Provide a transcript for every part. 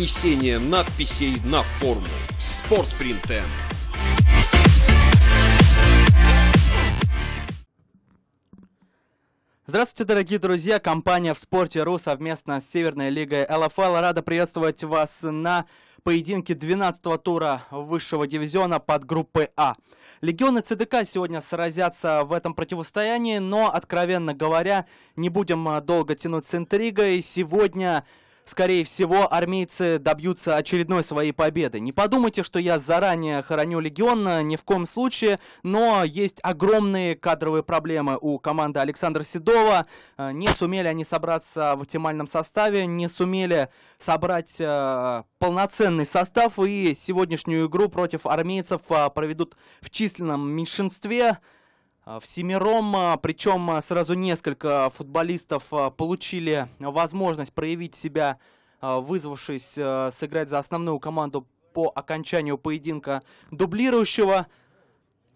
нанесение надписей на форму. Спортпринт Здравствуйте, дорогие друзья! Компания в спорте РУ совместно с Северной лигой ЛФЛ рада приветствовать вас на поединке 12-го тура высшего дивизиона под группой А. Легионы ЦДК сегодня сразятся в этом противостоянии, но, откровенно говоря, не будем э, долго тянуть с интригой. Сегодня скорее всего, армейцы добьются очередной своей победы. Не подумайте, что я заранее хороню Легион, э, ни в коем случае, но есть огромные кадровые проблемы у команды Александра Седова. Э, не сумели они собраться в оптимальном составе, не сумели собрать э, полноценный состав, и сегодняшнюю игру против армейцев э, проведут в численном меньшинстве. А, в семером, а, причем а, сразу несколько футболистов получили возможность проявить себя, вызвавшись сыграть за основную команду по окончанию поединка дублирующего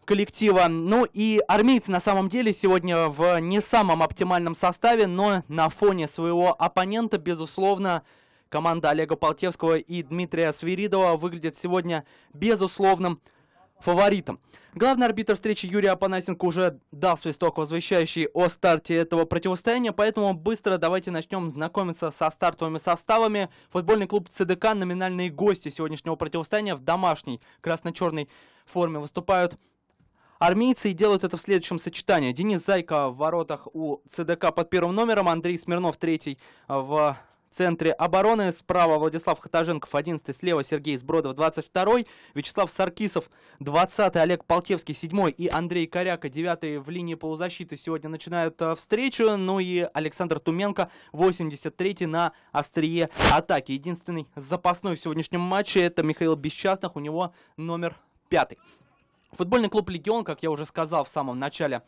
коллектива. Ну и армейцы на самом деле сегодня в не самом оптимальном составе, но на фоне своего оппонента, безусловно, команда Олега Полтевского и Дмитрия Свиридова выглядит сегодня безусловным фаворитом. Главный арбитр встречи Юрий Апанасенко уже дал свой сток, возвещающий о старте этого противостояния, поэтому быстро давайте начнем знакомиться со стартовыми составами. Футбольный клуб ЦДК номинальные гости сегодняшнего противостояния в домашней красно-черной форме выступают Армейцы и делают это в следующем сочетании. Денис Зайка в воротах у ЦДК под первым номером, Андрей Смирнов третий в центре обороны. Справа Владислав Хатаженков, 11 слева Сергей Сбродов, 22 Вячеслав Саркисов, 20 Олег Полтевский 7 и Андрей Коряка, 9 в линии полузащиты сегодня начинают э, встречу. Ну и Александр Туменко, 83 на острие атаки. Единственный запасной в сегодняшнем матче это Михаил Бесчастных, у него номер пятый. Футбольный клуб «Легион», как я уже сказал в самом начале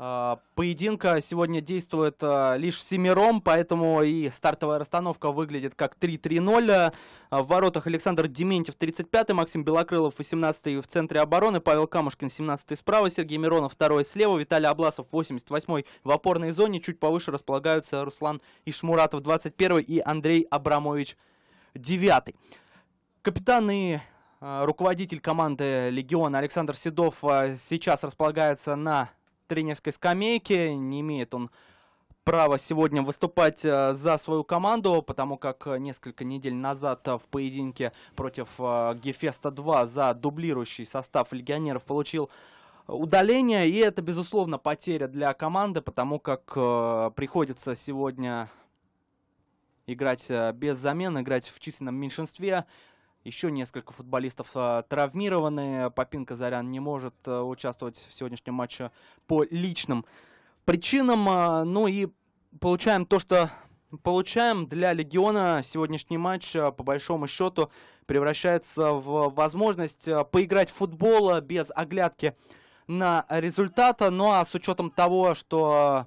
а, поединка сегодня действует а, лишь семером, поэтому и стартовая расстановка выглядит как 3-3-0. А, в воротах Александр Дементьев 35-й, Максим Белокрылов 18-й в центре обороны, Павел Камушкин 17-й справа, Сергей Миронов 2-й слева, Виталий Обласов 88-й в опорной зоне, чуть повыше располагаются Руслан Ишмуратов 21-й и Андрей Абрамович 9-й. Капитаны руководитель команды «Легион» Александр Седов сейчас располагается на тренерской скамейки. Не имеет он права сегодня выступать э, за свою команду, потому как э, несколько недель назад э, в поединке против Гефеста-2 за дублирующий состав легионеров получил удаление. И это, безусловно, потеря для команды, потому как приходится сегодня играть без замен, играть в численном меньшинстве. Еще несколько футболистов а, травмированы. Попинка Зарян не может а, участвовать в сегодняшнем матче по личным причинам. А, ну и получаем то, что получаем для Легиона. Сегодняшний матч, по большому счету, превращается в возможность поиграть в футбол без оглядки на результата. Ну а с учетом того, что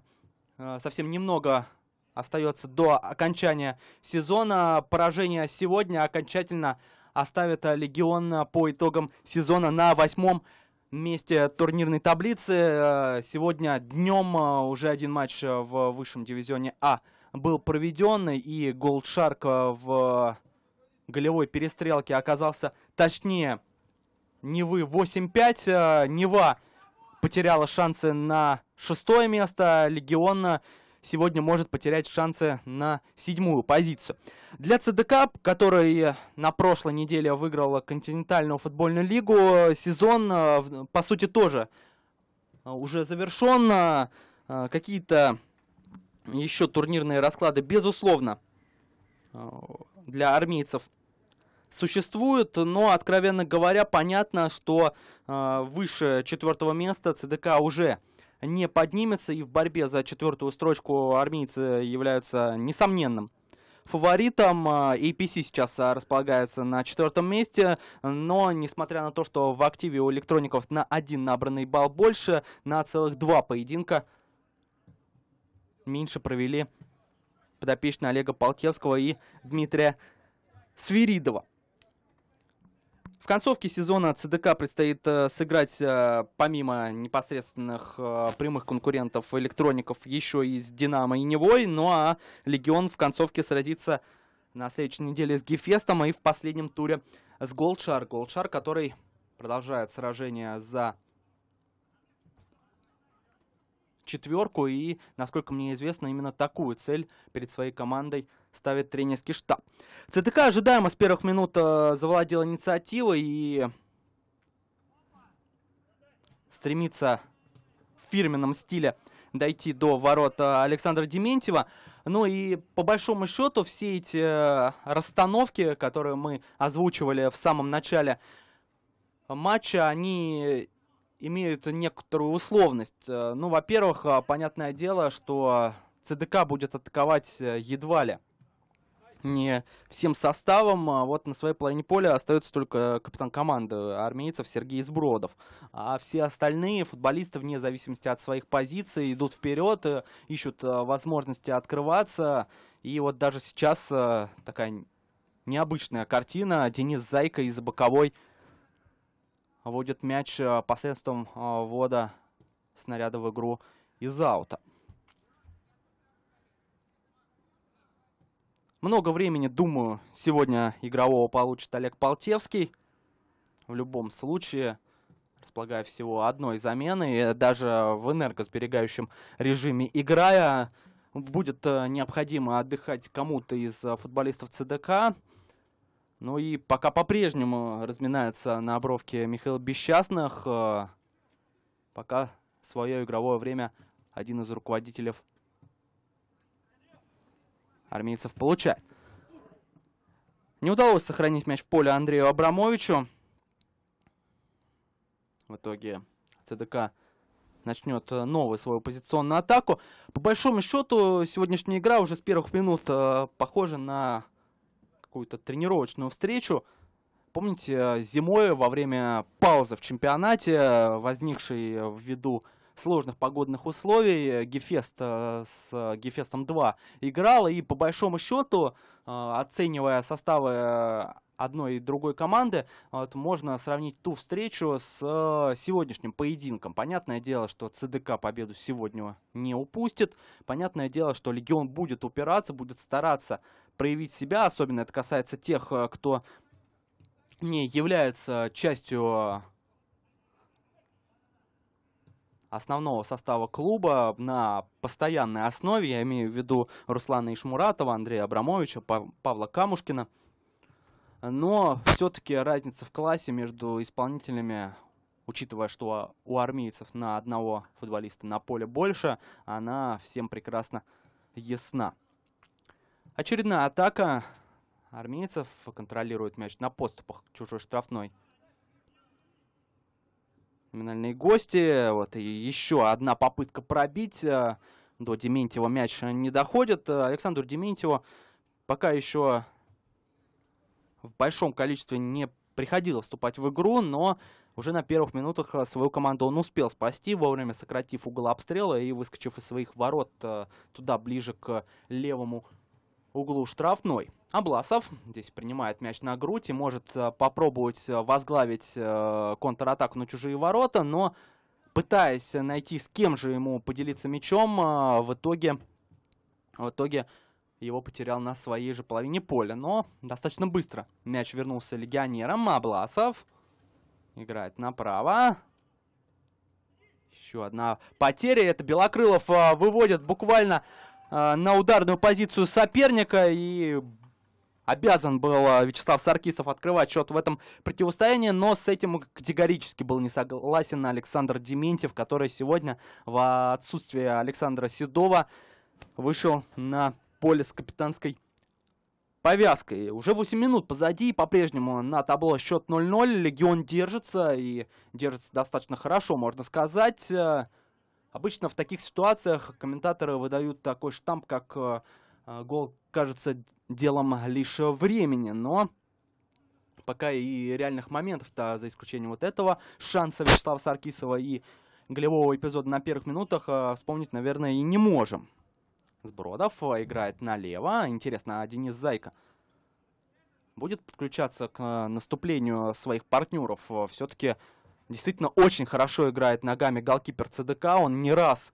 совсем немного остается до окончания сезона, поражение сегодня окончательно оставит э, Легион по итогам сезона на восьмом месте турнирной таблицы. Э, сегодня днем э, уже один матч в высшем дивизионе А был проведен, и Голдшарк в голевой перестрелке оказался точнее Невы 8-5. Нева потеряла шансы на шестое место, Легион сегодня может потерять шансы на седьмую позицию. Для ЦДК, который на прошлой неделе выиграл континентальную футбольную лигу, сезон, э, по сути, тоже э, уже завершен. Э, какие-то еще турнирные расклады, безусловно, для армейцев существуют, но, откровенно говоря, понятно, что выше четвертого места ЦДК уже не поднимется, и в борьбе за четвертую строчку армейцы являются несомненным фаворитом. APC а, сейчас а, располагается на четвертом месте, но несмотря на то, что в активе у электроников на один набранный балл больше, на целых два поединка меньше провели подопечные Олега Полкевского и Дмитрия Свиридова. В концовке сезона ЦДК предстоит э, сыграть, э, помимо непосредственных э, прямых конкурентов электроников, еще и с Динамо и Невой. Ну а Легион в концовке сразится на следующей неделе с Гефестом и в последнем туре с Голдшар. Голдшар, который продолжает сражение за четверку и, насколько мне известно, именно такую цель перед своей командой – ставит тренерский штаб. ЦТК ожидаемо с первых минут э, завладел инициативой и стремится в фирменном стиле дойти до ворот э, Александра Дементьева. Ну и по большому счету все эти э, расстановки, которые мы озвучивали в самом начале матча, они имеют некоторую условность. Ну, во-первых, понятное дело, что ЦДК будет атаковать едва ли не всем составом. А вот на своей половине поля остается только капитан команды армейцев Сергей Избродов. А все остальные футболисты, вне зависимости от своих позиций, идут вперед, э, ищут э, возможности открываться. И вот даже сейчас э, такая необычная картина. Денис Зайка из боковой вводит мяч посредством ввода снаряда в игру из аута. Много времени, думаю, сегодня игрового получит Олег Полтевский. В любом случае, располагая всего одной заменой, даже в энергосберегающем режиме играя, будет э, необходимо отдыхать кому-то из э, футболистов ЦДК. Ну и пока по-прежнему разминается на обровке Михаил Бесчастных. Э, пока свое игровое время один из руководителей армейцев получает. Не удалось сохранить мяч в поле Андрею Абрамовичу. В итоге ЦДК начнет э, новую свою позиционную атаку. По большому счету, сегодняшняя игра уже с первых минут э, похожа на какую-то тренировочную встречу. Помните, э, зимой во время паузы в чемпионате, э, возникшей ввиду сложных погодных условий э, Гефест э, с э, Гефестом 2 играла. И по большому счету, оценивая составы одной и другой команды, вот, можно сравнить ту встречу с сегодняшним поединком. Понятное дело, что ЦДК победу сегодня не упустит. Понятное дело, что Легион будет упираться, будет стараться проявить себя. Особенно это касается тех, кто не является частью основного состава клуба на постоянной основе. Я имею в виду Руслана Ишмуратова, Андрея Абрамовича, Павла Камушкина. Но все-таки разница в классе между исполнителями, учитывая, что у армейцев на одного футболиста на поле больше, она всем прекрасно ясна. Очередная атака армейцев контролирует мяч на подступах к чужой штрафной. Номинальные гости. Вот и еще одна попытка пробить. Э, до Дементьева мяч не доходит. Э, Александр Дементьева пока еще в большом количестве не приходило вступать в игру, но уже на первых минутах э, свою команду он успел спасти, вовремя сократив угол обстрела и выскочив из своих ворот туда ближе к левому углу штрафной. Обласов здесь принимает мяч на грудь и может э, попробовать э, возглавить э, контратаку на чужие ворота, но пытаясь найти, с кем же ему поделиться мячом, в итоге, в итоге его потерял на своей же половине поля. Но достаточно быстро мяч вернулся легионерам. Обласов играет направо. Еще одна потеря. Это Белокрылов выводит буквально Э, на ударную позицию соперника и обязан был э, Вячеслав Саркисов открывать счет в этом противостоянии, но с этим категорически был не согласен Александр Дементьев, который сегодня в отсутствие Александра Седова вышел на поле с капитанской повязкой. Уже 8 минут позади, и по-прежнему на табло счет 0-0. Легион держится, и держится достаточно хорошо, можно сказать. Э, Обычно в таких ситуациях комментаторы выдают такой штамп, как э, э, гол кажется делом лишь времени, но пока и реальных моментов-то, за исключением вот этого шанса Вячеслава Саркисова и голевого эпизода на первых минутах, э, вспомнить, наверное, и не можем. Сбродов играет налево. Интересно, а Денис Зайка будет подключаться к наступлению своих партнеров? Все-таки действительно очень хорошо играет ногами голкипер ЦДК. Он не раз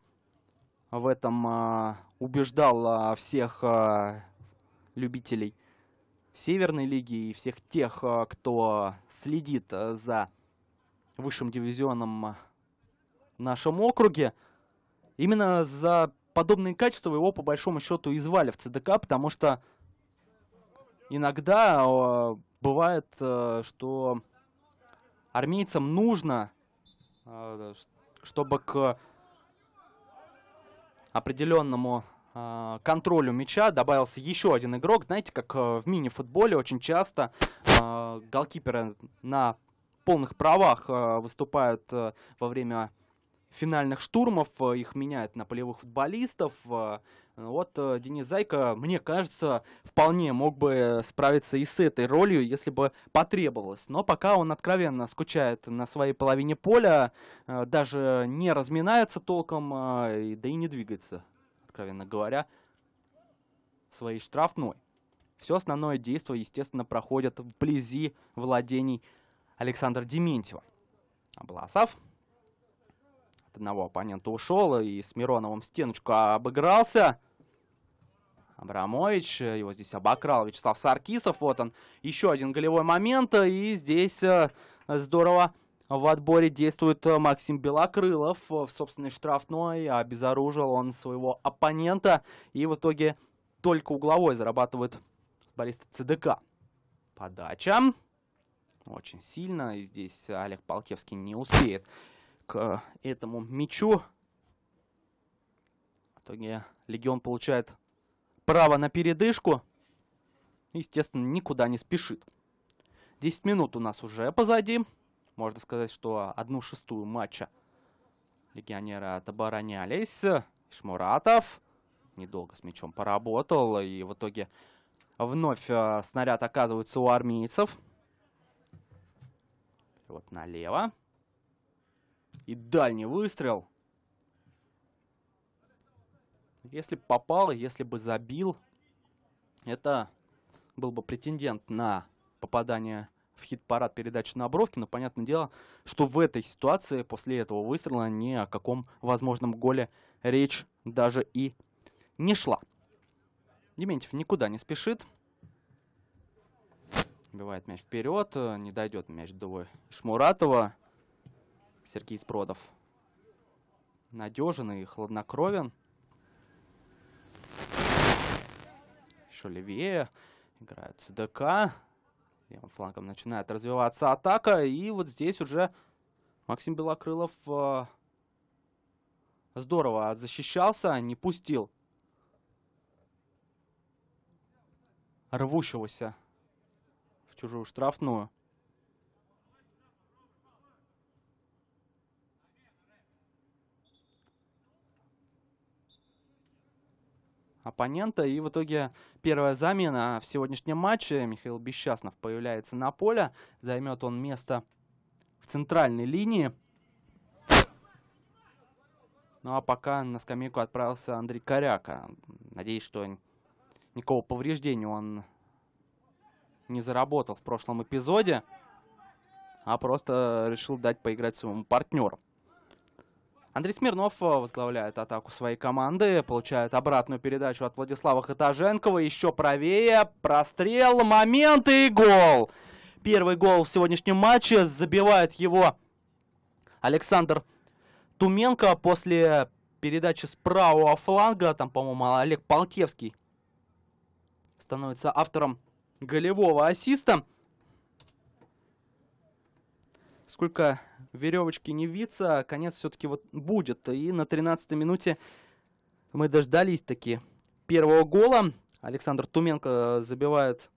в этом а, убеждал а, всех а, любителей Северной лиги и всех тех, а, кто следит а, за высшим дивизионом в нашем округе. Именно за подобные качества его, по большому счету, и звали в ЦДК, потому что иногда а, бывает, а, что армейцам нужно, э, чтобы к определенному э, контролю мяча добавился еще один игрок. Знаете, как э, в мини-футболе очень часто голкиперы на полных правах выступают во время финальных штурмов, э, их меняют на полевых футболистов. Э, вот э, Денис Зайко, мне кажется, вполне мог бы справиться и с этой ролью, если бы потребовалось. Но пока он откровенно скучает на своей половине поля, даже не разминается толком, да и не двигается, откровенно говоря, своей штрафной. Все основное действие, естественно, проходит вблизи владений Александра Дементьева. Обласов одного оппонента ушел. И с Мироновым в стеночку обыгрался. Абрамович, э, его здесь обокрал Вячеслав Саркисов. Вот он, еще один голевой момент. Э, и здесь э, здорово в отборе действует Максим Белокрылов в собственной штрафной. Обезоружил он своего оппонента. И в итоге только угловой зарабатывает футболисты ЦДК. Подача. Очень сильно. И здесь Олег Полкевский не успеет к э, этому мячу. В итоге Легион получает право на передышку. Естественно, никуда не спешит. 10 минут у нас уже позади. Можно сказать, что одну шестую матча легионеры отоборонялись. Шмуратов недолго с мячом поработал. И в итоге вновь э, снаряд оказывается у армейцев. Вот налево и дальний выстрел. Если бы попал, если бы забил, это был бы претендент на попадание в хит-парад передачи на бровке, но понятное дело, что в этой ситуации после этого выстрела ни о каком возможном голе речь даже и не шла. Дементьев никуда не спешит. бивает мяч вперед, э, не дойдет мяч до Шмуратова. Сергей Сбродов. Надежен и хладнокровен. Еще левее. Играют с Левым флангом начинает развиваться атака. И вот здесь уже Максим Белокрылов э, здорово защищался, не пустил рвущегося в чужую штрафную. оппонента. И в итоге первая замена в сегодняшнем матче. Михаил Бесчастнов появляется на поле. Займет он место в центральной линии. Ну а пока на скамейку отправился Андрей Коряка. Надеюсь, что никакого повреждения он не заработал в прошлом эпизоде, а просто решил дать поиграть своему партнеру. Андрей Смирнов э, возглавляет атаку своей команды, получает обратную передачу от Владислава Хатаженкова, еще правее, прострел, момент и гол! Первый гол в сегодняшнем матче забивает его Александр Туменко после передачи с правого фланга, там, по-моему, Олег Полкевский становится автором голевого ассиста. Сколько веревочки не виться, а конец все-таки вот будет. И на 13-й минуте мы дождались таки первого гола. Александр Туменко э, забивает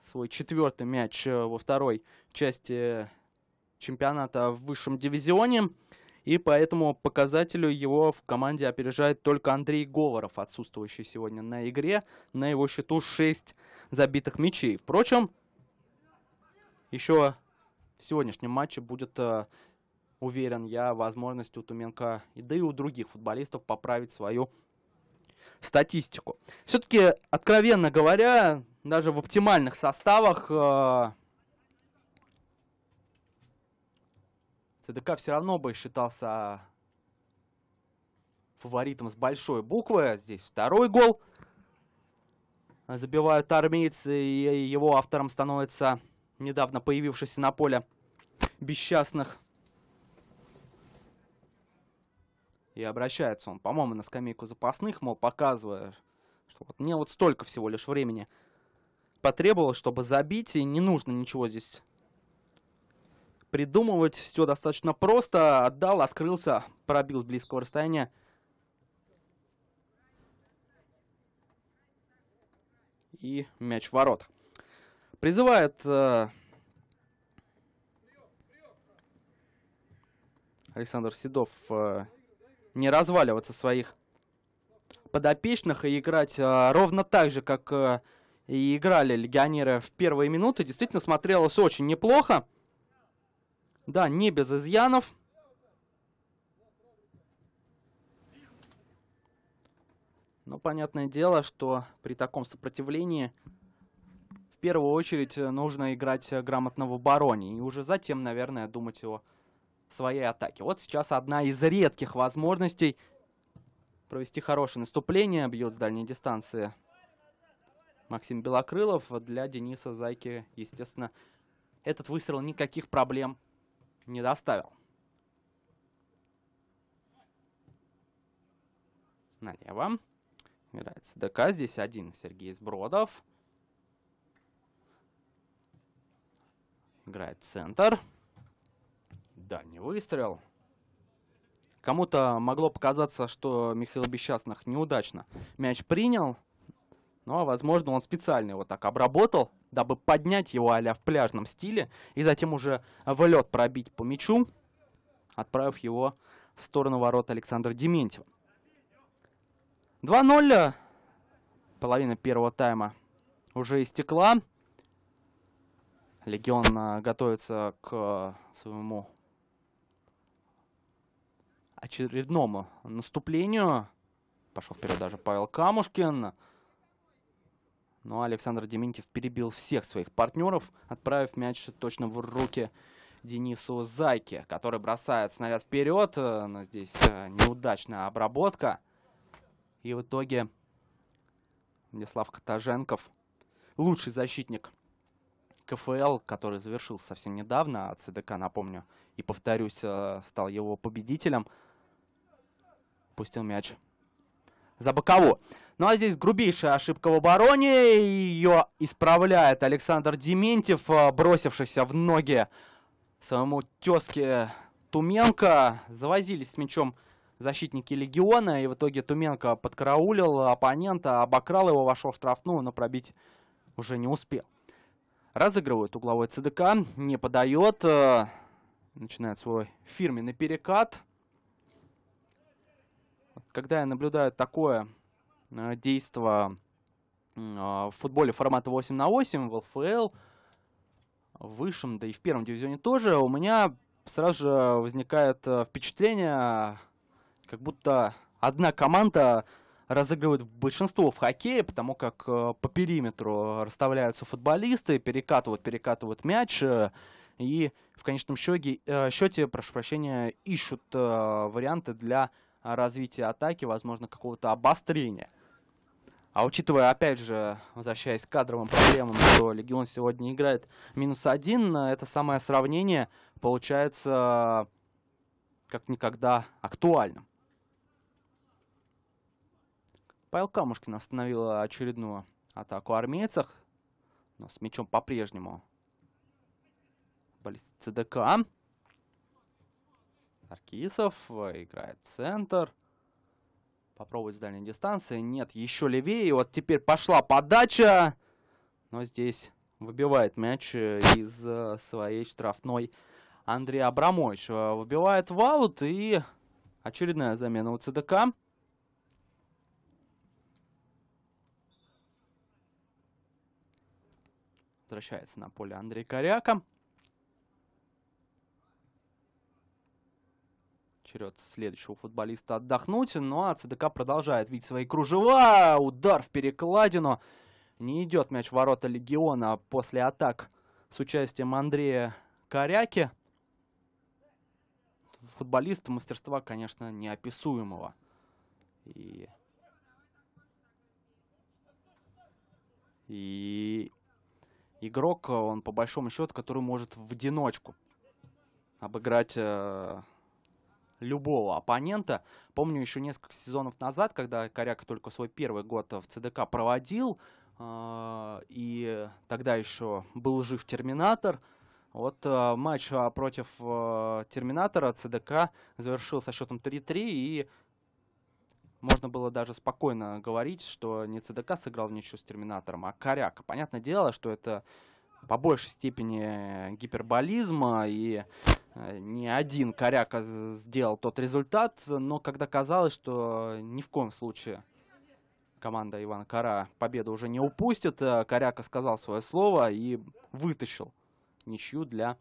свой четвертый мяч э, во второй части чемпионата в высшем дивизионе. И по этому показателю его в команде опережает только Андрей Говоров, отсутствующий сегодня на игре. На его счету 6 забитых мячей. Впрочем, еще в сегодняшнем матче будет э, уверен я в возможности у Туменко, да и у других футболистов поправить свою статистику. Все-таки, откровенно говоря, даже в оптимальных составах э, ЦДК все равно бы считался фаворитом с большой буквы. Здесь второй гол забивают армейцы, и его автором становится недавно появившийся на поле бесчастных И обращается он, по-моему, на скамейку запасных, мол, показывая, что вот мне вот столько всего лишь времени потребовалось, чтобы забить, и не нужно ничего здесь придумывать. Все достаточно просто. Отдал, открылся, пробил с близкого расстояния. И мяч в ворот. Призывает э, Александр Седов э, не разваливаться своих подопечных и играть э, ровно так же, как э, и играли легионеры в первые минуты. Действительно смотрелось очень неплохо. Да, не без изъянов. Но понятное дело, что при таком сопротивлении в первую очередь э, нужно играть э, грамотно в обороне. И уже затем, наверное, думать о своей атаки. Вот сейчас одна из редких возможностей провести хорошее наступление. Бьет с дальней дистанции Максим Белокрылов. Для Дениса Зайки, естественно, этот выстрел никаких проблем не доставил. Налево. Играется ДК. Здесь один Сергей Сбродов. Играет центр. Центр не выстрел. Кому-то могло показаться, что Михаил Бесчастных неудачно мяч принял. Ну, а возможно, он специально его так обработал, дабы поднять его а в пляжном стиле и затем уже в лед пробить по мячу, отправив его в сторону ворот Александра Дементьева. 2-0. Половина первого тайма уже истекла. Легион э, готовится к э, своему очередному наступлению. Пошел вперед даже Павел Камушкин. Но ну, а Александр Дементьев перебил всех своих партнеров, отправив мяч точно в руки Денису Зайке, который бросает снаряд вперед. Э, но здесь э, неудачная обработка. И в итоге Владислав Катаженков, лучший защитник КФЛ, который завершился совсем недавно от а ЦДК, напомню, и повторюсь, э, стал его победителем – пропустил мяч. За боковую. Ну а здесь грубейшая ошибка в обороне. Ее исправляет Александр Дементьев, э, бросившийся в ноги своему тезке Туменко. Завозились с мячом защитники Легиона. И в итоге Туменко подкараулил оппонента, обокрал его, вошел в штрафную, но пробить уже не успел. Разыгрывают угловой ЦДК, не подает. Э, начинает свой фирменный перекат когда я наблюдаю такое э, действие а, в футболе формата 8 на 8, в ЛФЛ, в высшем, да и в первом дивизионе тоже, у меня сразу же возникает э, впечатление, как будто одна команда разыгрывает большинство в хоккее, потому как э, по периметру расставляются футболисты, перекатывают, перекатывают мяч, э, и в конечном счете, э, счете прошу прощения, ищут варианты для развития атаки, возможно, какого-то обострения. А учитывая, опять же, возвращаясь к кадровым проблемам, что Легион сегодня играет минус один, э, это самое сравнение получается э, как никогда актуальным. Павел Камушкин остановил очередную атаку армейцев, но с мячом по-прежнему. Болезнь ЦДК. Наркисов э, играет центр. Попробовать с дальней дистанции. Нет, еще левее. Вот теперь пошла подача. Но здесь выбивает мяч э, из э, своей штрафной Андрей Абрамович. Выбивает в и очередная замена у ЦДК. Возвращается на поле Андрей Коряка. черед следующего футболиста отдохнуть. Ну а ЦДК продолжает видеть свои кружева. Удар в перекладину. Не идет мяч в ворота Легиона после атак с участием Андрея Коряки. Футболист мастерства, конечно, неописуемого. И... И игрок, он по большому счету, который может в одиночку обыграть э, любого оппонента. Помню еще несколько сезонов назад, когда Коряк только свой первый год в ЦДК проводил, а, и тогда еще был жив Терминатор. Вот а, матч а, против Терминатора ЦДК завершился счетом 3-3, и можно было даже спокойно говорить, что не ЦДК сыграл в ничью с Терминатором, а Коряк. Понятное дело, что это по большей степени гиперболизма и Э, не один коряка сделал тот результат, но когда казалось, что ни в коем случае команда Ивана Кара победу уже не упустит, э, Коряка сказал свое слово и вытащил ничью для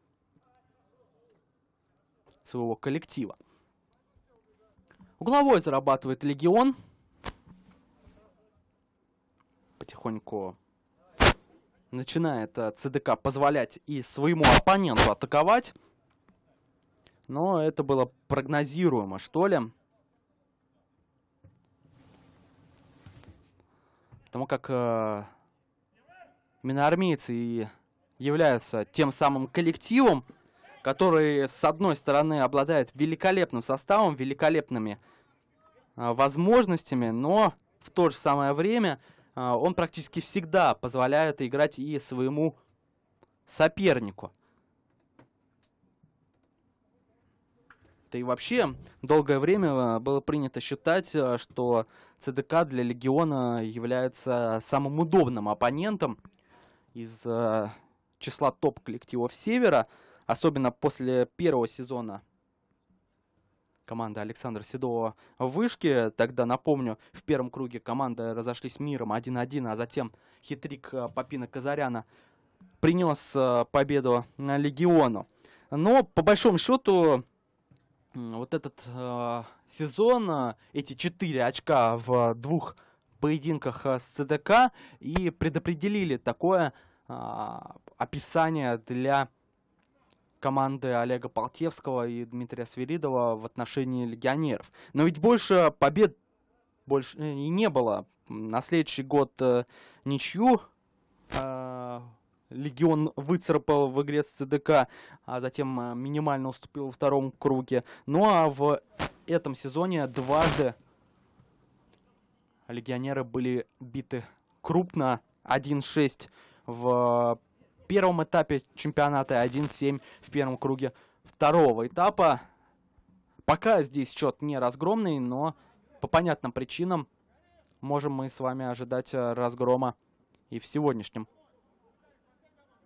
своего коллектива. Угловой зарабатывает Легион. Потихоньку начинает э, ЦДК позволять и своему оппоненту атаковать но это было прогнозируемо, что ли. Потому как э, миноармейцы и являются тем самым коллективом, который, с одной стороны, обладает великолепным составом, великолепными э, возможностями, но в то же самое время э, он практически всегда позволяет играть и своему сопернику. Да и вообще, долгое время э, было принято считать, э, что ЦДК для Легиона является самым удобным оппонентом из э, числа топ-коллективов Севера, особенно после первого сезона команды Александра Седова в вышке. Тогда, напомню, в первом круге команды разошлись миром 1-1, а затем хитрик э, Попина Казаряна принес победу на Легиону. Но, по большому счету, вот этот э, сезон, а, эти 4 очка в двух поединках а, с ЦДК и предопределили такое э, описание для команды Олега Полтевского и Дмитрия Свиридова в отношении легионеров. Но ведь больше побед больше э, и не было. На следующий год э, ничью э, Легион выцарапал в игре с ЦДК, а затем э, минимально уступил во втором круге. Ну а в этом сезоне дважды легионеры были биты крупно. 1-6 в первом этапе чемпионата, 1-7 в первом круге второго этапа. Пока здесь счет не разгромный, но по понятным причинам можем мы с вами ожидать э, разгрома и в сегодняшнем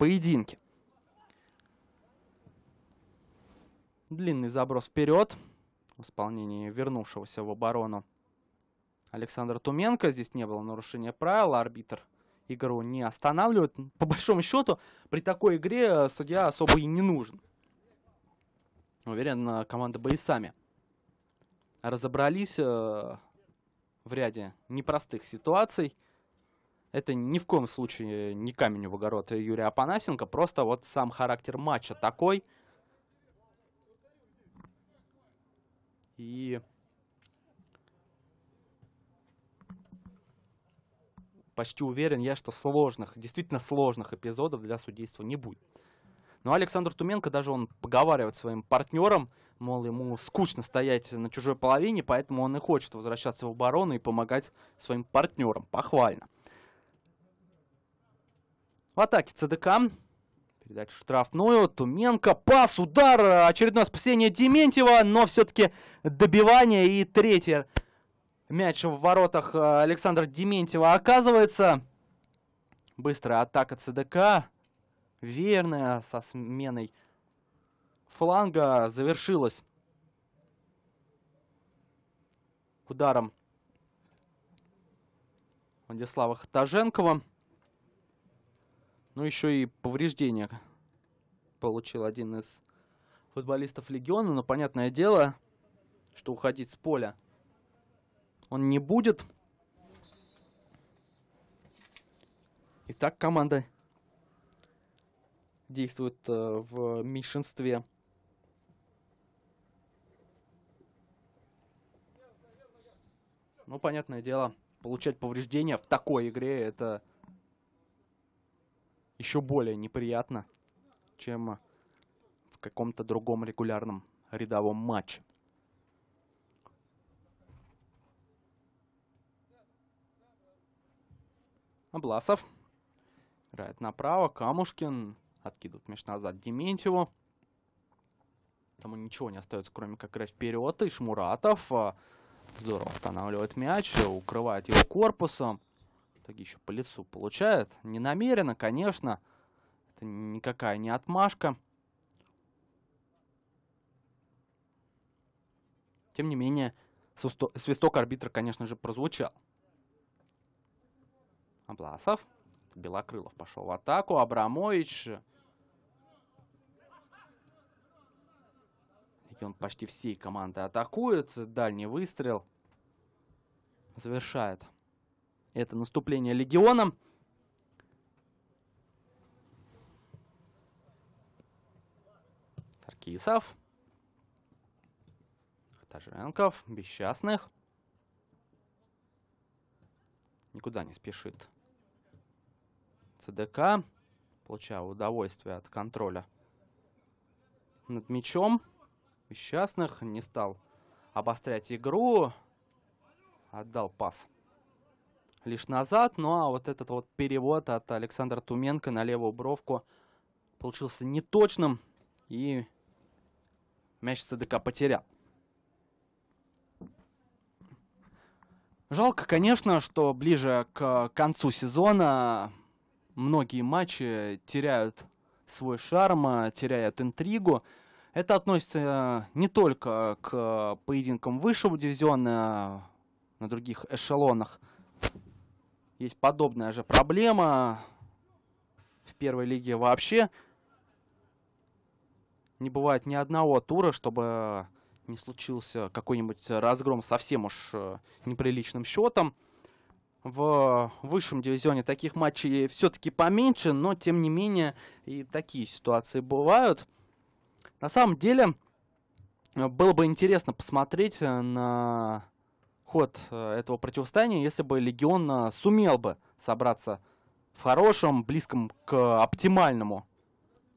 поединке. Длинный заброс вперед в исполнении вернувшегося в оборону Александра Туменко. Здесь не было нарушения правил, арбитр игру не останавливает. По большому счету, при такой игре э, судья особо и не нужен. Уверен, команда бы сами разобрались э, в ряде непростых ситуаций это ни в коем случае не камень в огород Юрия Апанасенко, просто вот сам характер матча такой. И почти уверен я, что сложных, действительно сложных эпизодов для судейства не будет. Но ну, Александр Туменко, даже он поговаривает своим партнерам, мол, ему скучно стоять на чужой половине, поэтому он и хочет возвращаться в оборону и помогать своим партнерам. Похвально. В атаке ЦДК. Передача штрафную. Туменко. Пас, удар. Очередное спасение Дементьева. Но все-таки добивание и третий Мяч в воротах э, Александра Дементьева оказывается. Быстрая атака ЦДК. Верная со сменой фланга завершилась ударом Владислава Хатаженкова но ну, еще и повреждения получил один из футболистов Легиона, но понятное дело, что уходить с поля он не будет. Итак, команда действует э, в меньшинстве. Ну, понятное дело, получать повреждения в такой игре это еще более неприятно, чем э, в каком-то другом регулярном рядовом матче. Обласов играет направо, Камушкин откидывает мяч назад Дементьеву. Тому ничего не остается, кроме как играть вперед, и Шмуратов э, здорово останавливает мяч, э, укрывает его корпусом итоге еще по лицу получает. Не намеренно, конечно. Это никакая не отмашка. Тем не менее, свисток арбитра, конечно же, прозвучал. Абласов. Белокрылов пошел в атаку. Абрамович. И он почти всей команды атакует. Дальний выстрел. Завершает это наступление легиона. Таркисов. Таженков, Бесчастных. Никуда не спешит. ЦДК, получая удовольствие от контроля над мячом. Бесчастных не стал обострять игру. Отдал пас лишь назад. Ну а вот этот вот перевод от Александра Туменко на левую бровку получился неточным. И мяч ЦДК потерял. Жалко, конечно, что ближе к концу сезона многие матчи теряют свой шарм, а, теряют интригу. Это относится э, не только к э, поединкам высшего дивизиона а, на других эшелонах – есть подобная же проблема в первой лиге вообще. Не бывает ни одного тура, чтобы не случился какой-нибудь разгром совсем уж э, неприличным счетом. В высшем дивизионе таких матчей все-таки поменьше, но тем не менее и такие ситуации бывают. На самом деле э, было бы интересно посмотреть э, на ход э, этого противостояния, если бы Легион э, сумел бы собраться в хорошем, близком к оптимальному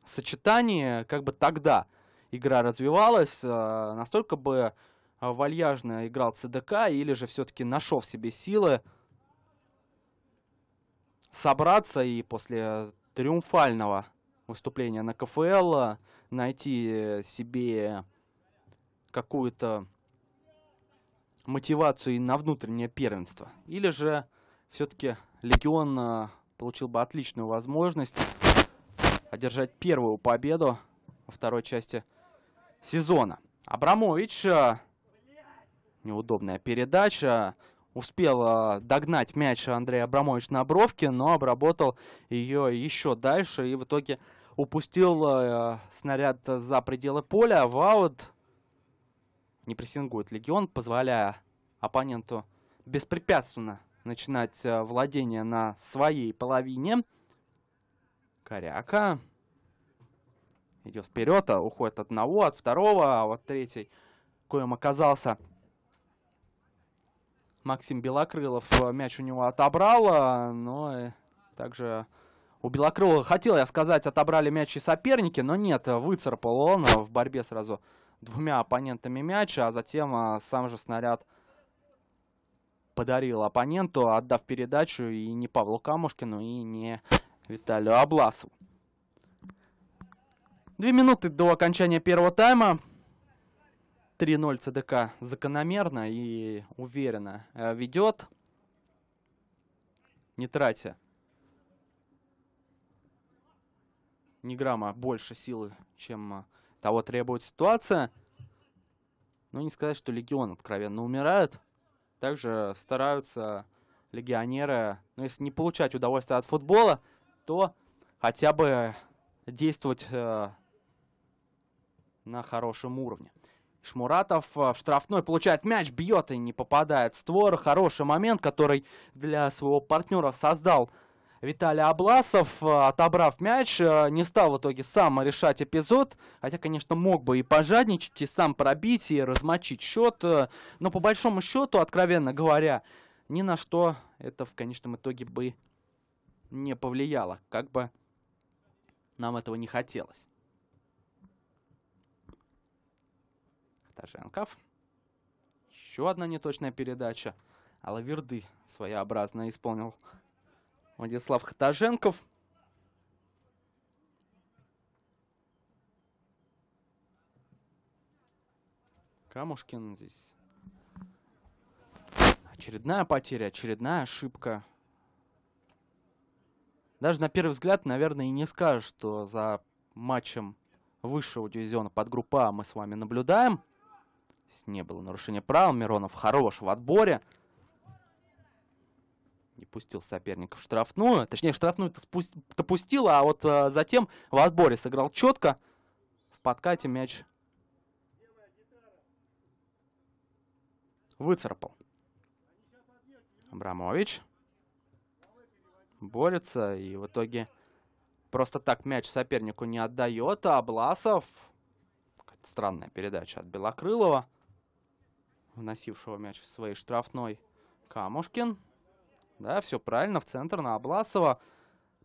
сочетании, как бы тогда игра развивалась, э, настолько бы вальяжно играл ЦДК, или же все-таки нашел в себе силы собраться и после триумфального выступления на КФЛ найти себе какую-то мотивацию на внутреннее первенство. Или же все-таки Легион э, получил бы отличную возможность одержать первую победу во второй части сезона. Абрамович, э, неудобная передача, успел э, догнать мяч Андрея Абрамович на бровке, но обработал ее еще дальше и в итоге упустил снаряд за пределы поля в аут не прессингует легион, позволяя оппоненту беспрепятственно начинать э, владение на своей половине. Коряка идет вперед, а уходит одного, от второго, а вот третий, коим оказался Максим Белокрылов. Э, мяч у него отобрал, э, но также у Белокрылова, хотел я сказать, отобрали мячи соперники, но нет, выцарпал он в борьбе сразу двумя оппонентами мяча, а затем а, сам же снаряд подарил оппоненту, отдав передачу и не Павлу Камушкину, и не Виталию Обласову. Две минуты до окончания первого тайма. 3-0 ЦДК закономерно и уверенно э, ведет. Не тратя ни грамма больше силы, чем а, того требует ситуация. Ну, не сказать, что легион откровенно умирает. Также стараются легионеры, ну, если не получать удовольствие от футбола, то хотя бы действовать э, на хорошем уровне. Шмуратов э, в штрафной получает мяч, бьет и не попадает створ. Хороший момент, который для своего партнера создал Виталий Абласов, э, отобрав мяч, э, не стал в итоге сам решать эпизод, хотя, конечно, мог бы и пожадничать, и сам пробить, и размочить счет, э, но по большому счету, откровенно говоря, ни на что это в конечном итоге бы не повлияло, как бы нам этого не хотелось. Таженков. Еще одна неточная передача. Алаверды своеобразно исполнил Владислав Хатаженков. Камушкин здесь. Очередная потеря, очередная ошибка. Даже на первый взгляд, наверное, и не скажешь, что за матчем высшего дивизиона под группа а мы с вами наблюдаем. Здесь не было нарушения правил. Миронов хорош в отборе не пустил соперника в штрафную. Точнее, в штрафную-то -то пустил, а вот э, затем в отборе сыграл четко. В подкате мяч выцарапал. Абрамович борется и в итоге просто так мяч сопернику не отдает, а Обласов... Странная передача от Белокрылова, вносившего мяч в своей штрафной. Камушкин да, все правильно, в центр на Обласова.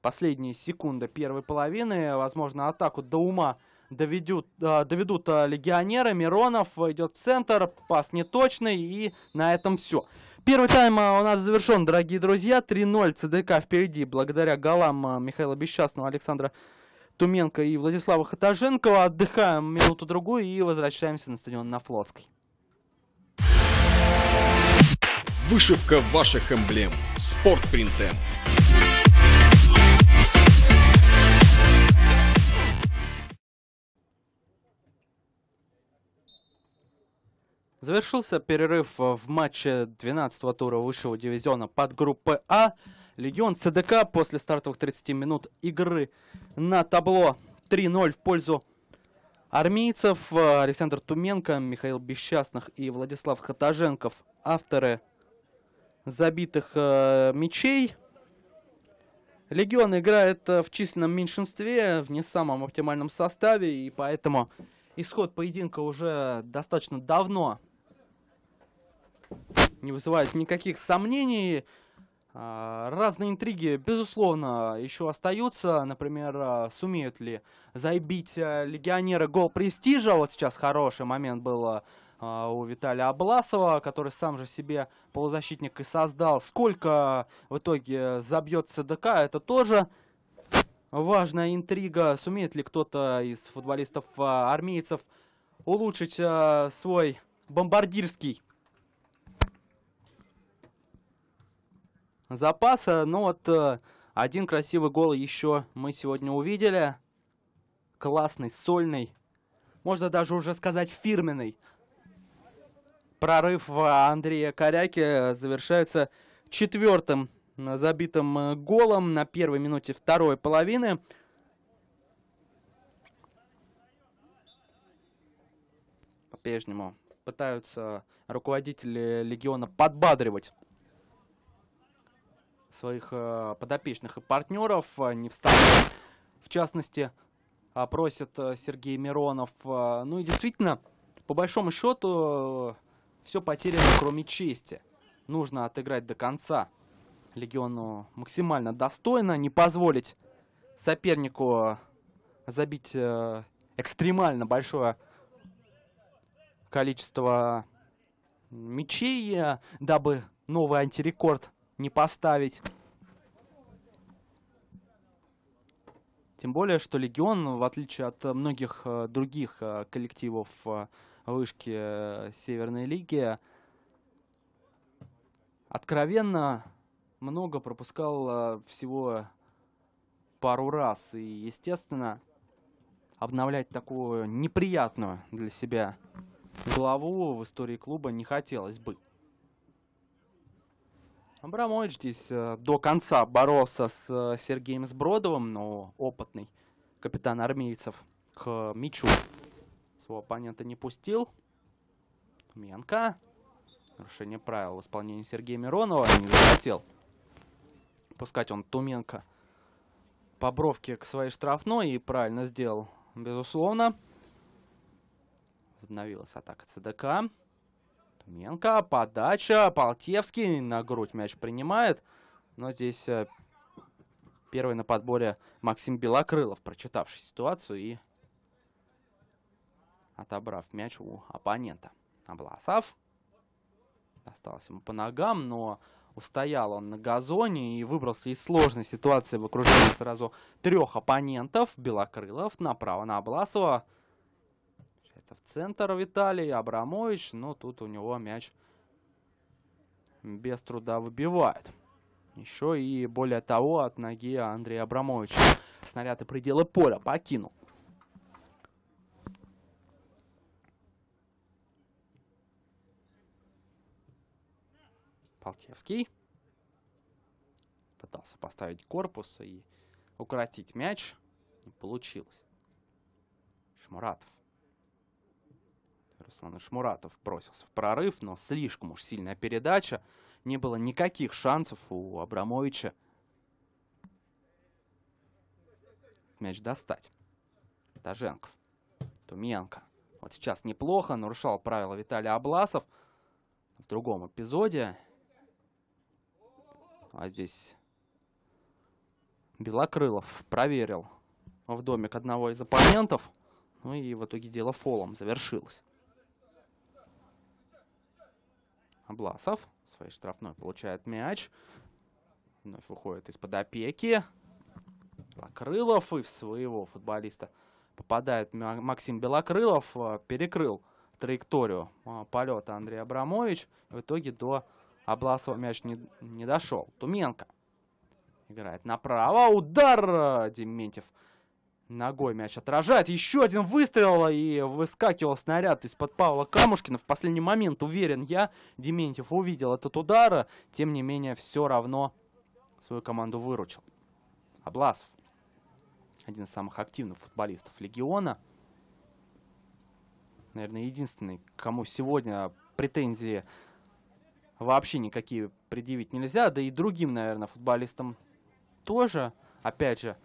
Последние секунды первой половины. Возможно, атаку до ума а, доведут, э, доведут э, легионеры. Миронов идет в центр, пас неточный и на этом все. Первый тайм а, у нас завершен, дорогие друзья. 3-0 ЦДК впереди благодаря голам э, Михаила Бесчастного, Александра Туменко и Владислава Хатаженкова. Отдыхаем минуту-другую и возвращаемся на стадион на Флотской. Вышивка ваших эмблем. Спортпринт М. Завершился перерыв в матче 12-го тура высшего дивизиона под группы А. Легион ЦДК после стартовых 30 минут игры на табло 3-0 в пользу армейцев. Александр Туменко, Михаил Бесчастных и Владислав Хатаженков, авторы забитых э, мячей. Легион играет э, в численном меньшинстве, в не самом оптимальном составе, и поэтому исход поединка уже достаточно давно не вызывает никаких сомнений. Э, разные интриги, безусловно, еще остаются. Например, э, сумеют ли забить легионера гол престижа. Вот сейчас хороший момент был а, у Виталия Обласова, который сам же себе полузащитник и создал. Сколько в итоге забьет СДК? это тоже важная интрига. Сумеет ли кто-то из футболистов-армейцев а, улучшить а, свой бомбардирский запас. Ну вот э, один красивый гол еще мы сегодня увидели. Классный, сольный. Можно даже уже сказать фирменный прорыв Андрея Коряки э, завершается четвертым э, забитым э, голом на первой минуте второй половины. По-прежнему пытаются руководители легиона подбадривать своих подопечных и партнеров, не вставая. В частности, просят Сергей Миронов. Ну и действительно, по большому счету, все потеряно, кроме чести. Нужно отыграть до конца. Легиону максимально достойно не позволить сопернику э, забить э, экстремально большое количество мячей, э, дабы новый антирекорд не поставить. Тем более, что Легион, в отличие от многих э, других коллективов вышки э, Северной лиги. Откровенно много пропускал э, всего пару раз. И, естественно, обновлять такую неприятную для себя главу в истории клуба не хотелось бы. Абрамович здесь э, до конца боролся с э, Сергеем Сбродовым, но опытный капитан армейцев к мячу своего оппонента не пустил. Менка. Нарушение правил в исполнении Сергея Миронова. Не захотел пускать он Туменко по бровке к своей штрафной. И правильно сделал, безусловно. Возобновилась атака ЦДК. Туменко, подача. Полтевский на грудь мяч принимает. Но здесь э, первый на подборе Максим Белокрылов, прочитавший ситуацию и отобрав мяч у оппонента. Обласов. осталось ему по ногам, но устоял он на газоне и выбрался из сложной ситуации в окружении сразу трех оппонентов. Белокрылов направо на Обласова. Это в центр Виталий Абрамович, но тут у него мяч без труда выбивает. Еще и более того от ноги Андрея Абрамовича снаряды и поля покинул. Палтьевский пытался поставить корпус и укоротить мяч. Не получилось. Шмуратов. Руслан Шмуратов бросился в прорыв, но слишком уж сильная передача. Не было никаких шансов у Абрамовича мяч достать. Таженков. Туменко. Вот сейчас неплохо, нарушал правила Виталий Обласов. В другом эпизоде а здесь Белокрылов проверил в домик одного из оппонентов. Ну и в итоге дело фолом завершилось. Обласов своей штрафной получает мяч. Вновь выходит из-под опеки. Белокрылов и в своего футболиста попадает Максим Белокрылов. Э, перекрыл траекторию э, полета Андрей Абрамович. В итоге до Обласова мяч не, не дошел. Туменко играет направо. Удар! Дементьев ногой мяч отражает. Еще один выстрел и выскакивал снаряд из-под Павла Камушкина. В последний момент, уверен я, Дементьев увидел этот удар. Тем не менее, все равно свою команду выручил. Обласов. Один из самых активных футболистов Легиона. Наверное, единственный, кому сегодня претензии вообще никакие предъявить нельзя, да и другим, наверное, футболистам тоже, опять же,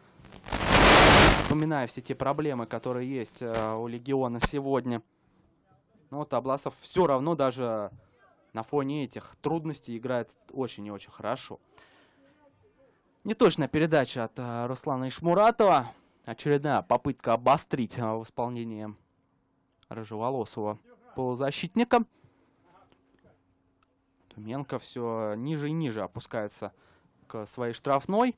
вспоминая все те проблемы, которые есть э, у Легиона сегодня. Ну вот Абласов все равно даже на фоне этих трудностей играет очень и очень хорошо. Неточная передача от э, Руслана Ишмуратова. Очередная попытка обострить э, в исполнении рыжеволосого полузащитника. Менко все ниже и ниже опускается к своей штрафной.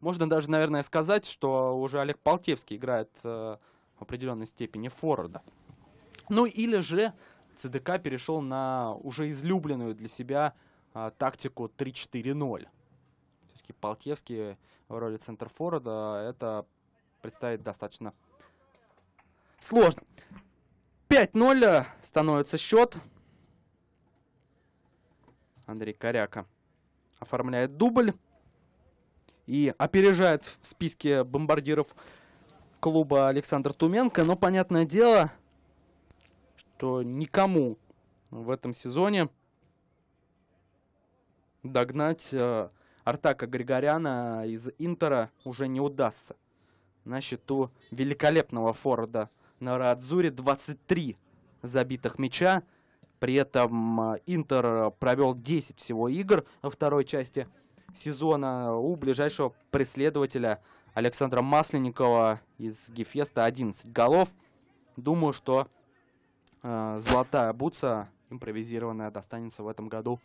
Можно даже, наверное, сказать, что уже Олег Полтевский играет э, в определенной степени форварда. Ну или же ЦДК перешел на уже излюбленную для себя э, тактику 3-4-0. Все-таки Полтевский в роли центр форварда э, это представить достаточно сложно. 5-0 э, становится счет. Андрей Коряка оформляет дубль и опережает в списке бомбардиров клуба Александр Туменко. Но понятное дело, что никому в этом сезоне догнать э, Артака Григоряна из Интера уже не удастся. На счету великолепного Форда на Радзуре 23 забитых мяча. При этом э, Интер провел 10 всего игр во второй части сезона у ближайшего преследователя Александра Масленникова из Гефеста 11 голов. Думаю, что э, золотая бутса импровизированная достанется в этом году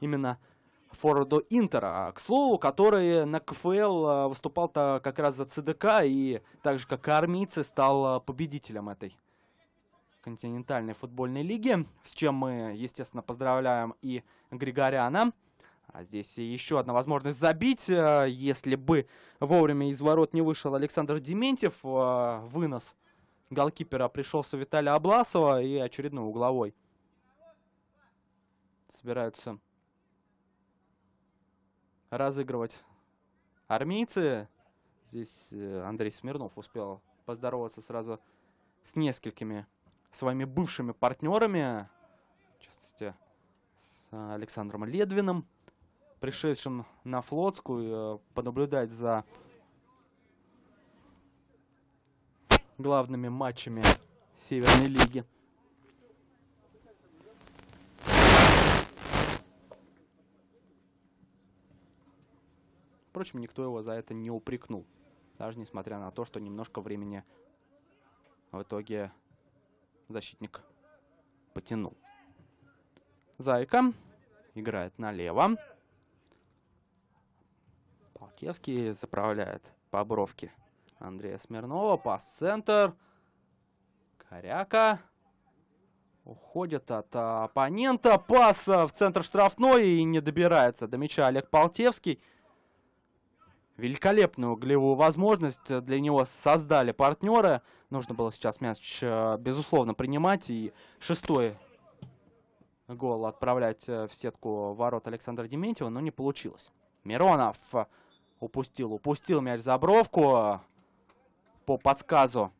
именно форварду Интера, а, к слову, который на КФЛ э, выступал-то как раз за ЦДК и так же, как и армейцы, стал э, победителем этой Континентальной футбольной лиги, с чем мы, естественно, поздравляем и Григоряна. А здесь еще одна возможность забить, э, если бы вовремя из ворот не вышел Александр Дементьев, э, вынос голкипера пришелся Виталия Обласова и очередной угловой. Собираются разыгрывать армейцы. Здесь э, Андрей Смирнов успел поздороваться сразу с несколькими своими бывшими партнерами, в частности, с Александром Ледвиным, пришедшим на флотскую, э, понаблюдать за главными матчами Северной лиги. Впрочем, никто его за это не упрекнул. Даже несмотря на то, что немножко времени в итоге защитник потянул. Зайка играет налево. Палкевский заправляет по бровке Андрея Смирнова. Пас в центр. Коряка уходит от оппонента. Пас в центр штрафной и не добирается до мяча Олег Полтевский. Великолепную голевую возможность для него создали партнеры. Нужно было сейчас мяч, э, безусловно, принимать. И шестой гол отправлять э, в сетку ворот Александра Дементьева, но не получилось. Миронов упустил, упустил мяч за бровку по подсказу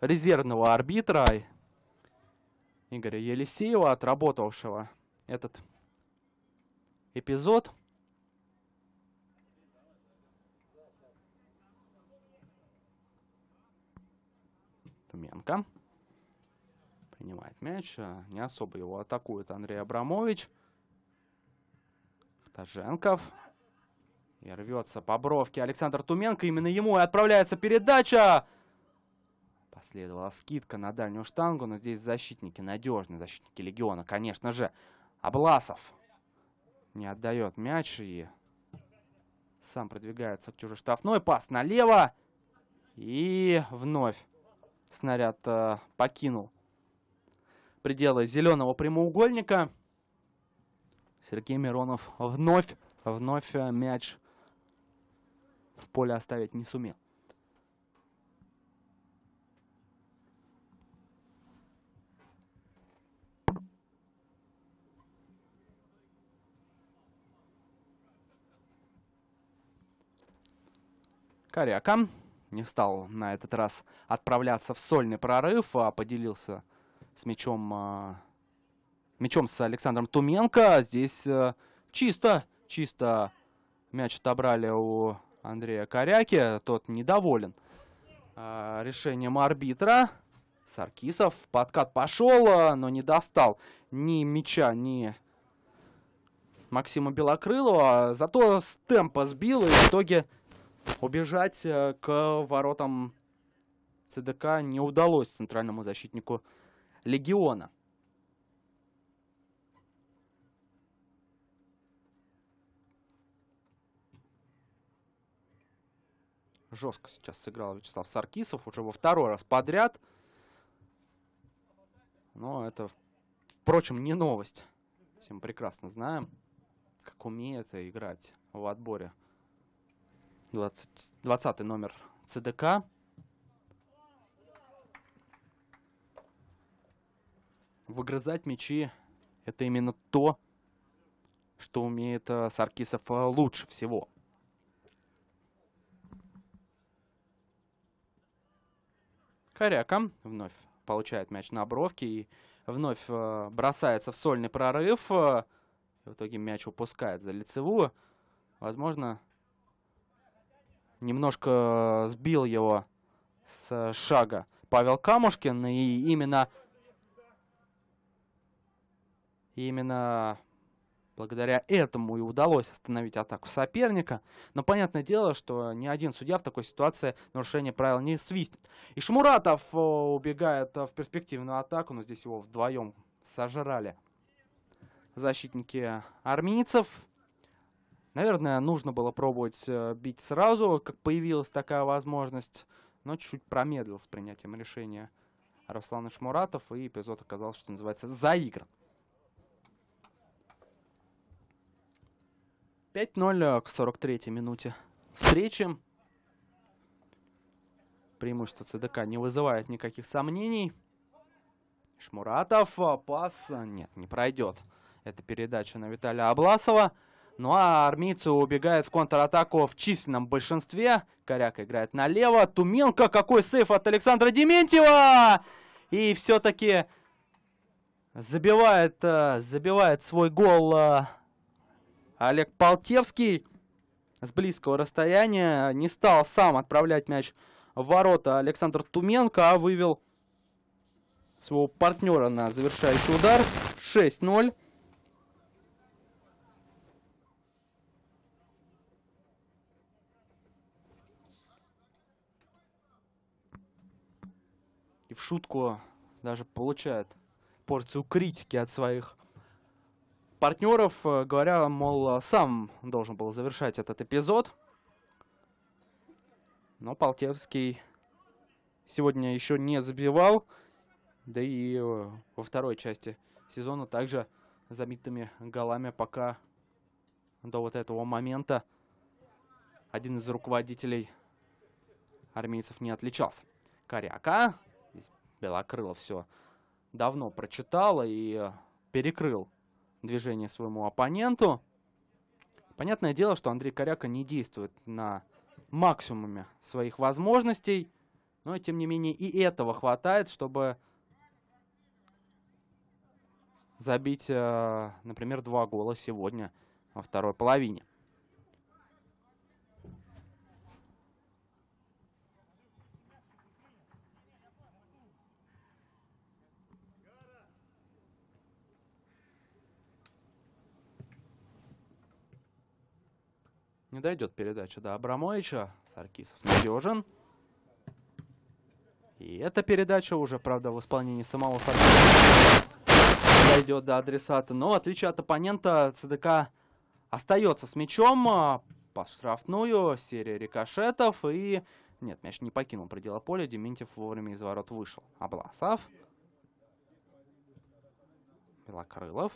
резервного арбитра Игоря Елисеева, отработавшего этот эпизод. Ерменко. Принимает мяч. Э, не особо его атакует Андрей Абрамович. Таженков. И рвется по бровке Александр Туменко. Именно ему и отправляется передача. Последовала скидка на дальнюю штангу, но здесь защитники надежные, защитники Легиона, конечно же. Обласов не отдает мяч и сам продвигается к чужой штрафной. Пас налево. И вновь снаряд э, покинул пределы зеленого прямоугольника. Сергей Миронов вновь, вновь э, мяч в поле оставить не сумел. Коряка не стал на этот раз отправляться в сольный прорыв, а поделился с мячом, а, мячом с Александром Туменко. Здесь э, чисто, чисто мяч отобрали у Андрея Коряки. Тот недоволен а, решением арбитра. Саркисов подкат пошел, а, но не достал ни мяча, ни Максима Белокрылова. Зато с темпа сбил и в итоге Убежать э, к воротам ЦДК не удалось центральному защитнику Легиона. Жестко сейчас сыграл Вячеслав Саркисов уже во второй раз подряд. Но это, впрочем, не новость. Всем прекрасно знаем, как умеет играть в отборе 20, 20 номер ЦДК. Выгрызать мячи – это именно то, что умеет э, Саркисов э, лучше всего. Коряка вновь получает мяч на бровке и вновь э, бросается в сольный прорыв. в итоге мяч упускает за лицевую. Возможно, немножко э, сбил его с э, шага Павел Камушкин. И именно, именно благодаря этому и удалось остановить атаку соперника. Но понятное дело, что ни один судья в такой ситуации нарушение правил не свистнет. И Шмуратов э, убегает в перспективную атаку, но здесь его вдвоем сожрали защитники армейцев. Наверное, нужно было пробовать э, бить сразу, как появилась такая возможность, но чуть-чуть промедлил с принятием решения Руслан Шмуратов, и эпизод оказался, что называется, заигран. 5-0 э, к 43-й минуте встречи. Преимущество ЦДК не вызывает никаких сомнений. Шмуратов, э, пас, нет, не пройдет. Это передача на Виталия Обласова. Ну а армейцы убегают в контратаку в численном большинстве. Коряк играет налево. Туменко, какой сейф от Александра Дементьева! И все-таки забивает, э, забивает свой гол э, Олег Полтевский с близкого расстояния. Не стал сам отправлять мяч в ворота Александр Туменко, а вывел своего партнера на завершающий удар. 6-0. в шутку даже получает порцию критики от своих партнеров, э, говоря, мол, сам должен был завершать этот эпизод. Но Полтевский сегодня еще не забивал, да и э, во второй части сезона также забитыми голами пока до вот этого момента один из руководителей армейцев не отличался. Коряка Белокрыло все давно прочитало и э, перекрыл движение своему оппоненту. Понятное дело, что Андрей Коряка не действует на максимуме своих возможностей, но тем не менее и этого хватает, чтобы забить, э, например, два гола сегодня во второй половине. Не дойдет передача до Абрамовича. Саркисов надежен. И эта передача уже, правда, в исполнении самого Саркисова дойдет до адресата. Но в отличие от оппонента, ЦДК остается с мячом а, по штрафную. Серия рикошетов и... Нет, мяч не покинул предела поля. Дементьев вовремя из ворот вышел. Обласов. Белокрылов.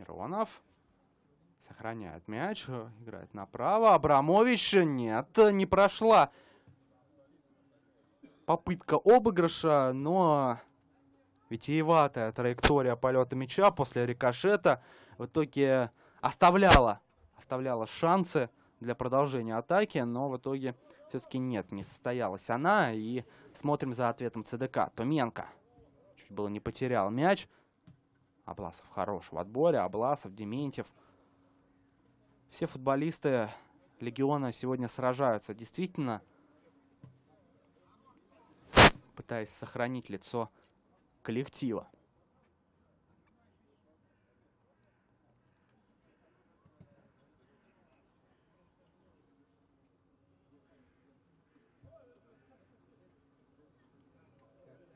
Миронов сохраняет мяч, играет направо. Абрамович нет, не прошла попытка обыгрыша, но витиеватая траектория полета мяча после рикошета в итоге оставляла, оставляла шансы для продолжения атаки, но в итоге все-таки нет, не состоялась она. И смотрим за ответом ЦДК. Томенко чуть было не потерял мяч. Абласов хорош в отборе. Абласов, Дементьев. Все футболисты Легиона сегодня сражаются. Действительно, пытаясь сохранить лицо коллектива.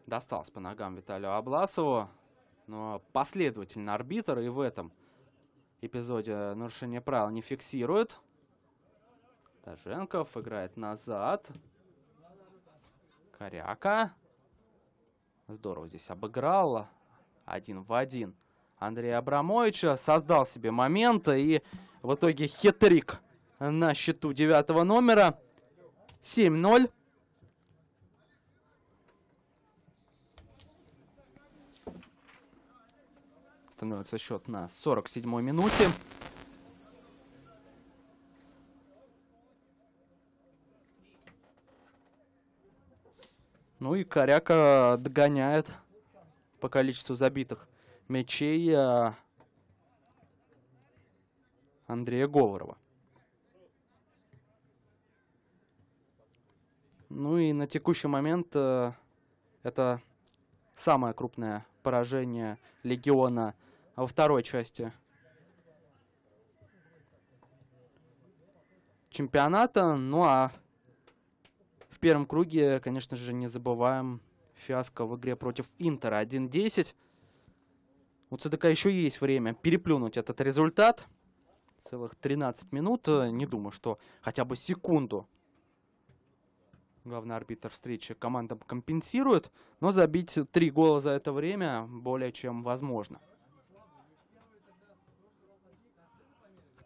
Досталось по ногам Виталию Абласову но ну, а последовательно арбитр и в этом эпизоде э, нарушение правил не фиксирует. Таженков играет назад. Коряка. Здорово здесь обыграл. Один в один. Андрей Абрамовича создал себе момента и в итоге хитрик на счету девятого номера. 7-0. становится счет на 47-й минуте. Ну и Коряка догоняет по количеству забитых мячей э, Андрея Говорова. Ну и на текущий момент э, это самое крупное поражение легиона а во второй части чемпионата. Ну а в первом круге, конечно же, не забываем фиаско в игре против Интера 1-10. У ЦДК еще есть время переплюнуть этот результат. Целых 13 минут. Не думаю, что хотя бы секунду главный арбитр встречи командам компенсирует. Но забить три гола за это время более чем возможно.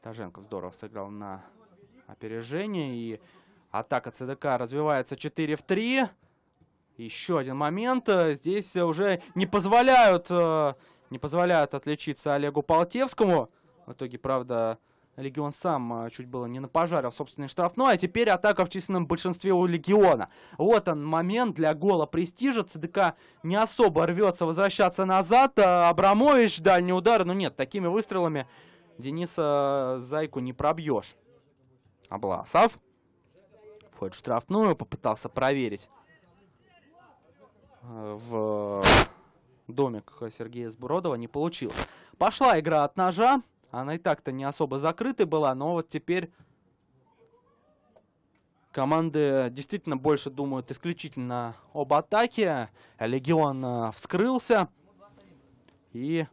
Таженко здорово сыграл на опережение. И атака ЦДК развивается 4 в 3. Еще один момент. Здесь уже не позволяют, э, не позволяют отличиться Олегу Полтевскому. В итоге, правда, Легион сам э, чуть было не напожарил собственный штраф. Ну а теперь атака в численном большинстве у Легиона. Вот он момент для гола престижа. ЦДК не особо рвется возвращаться назад. А Абрамович, дальний удар. Ну нет, такими выстрелами Дениса Зайку не пробьешь. Обласов входит в штрафную, попытался проверить э, в домик Сергея Сбородова, не получил. Пошла игра от ножа, она и так-то не особо закрытой была, но вот теперь команды действительно больше думают исключительно об атаке. Легион э, вскрылся и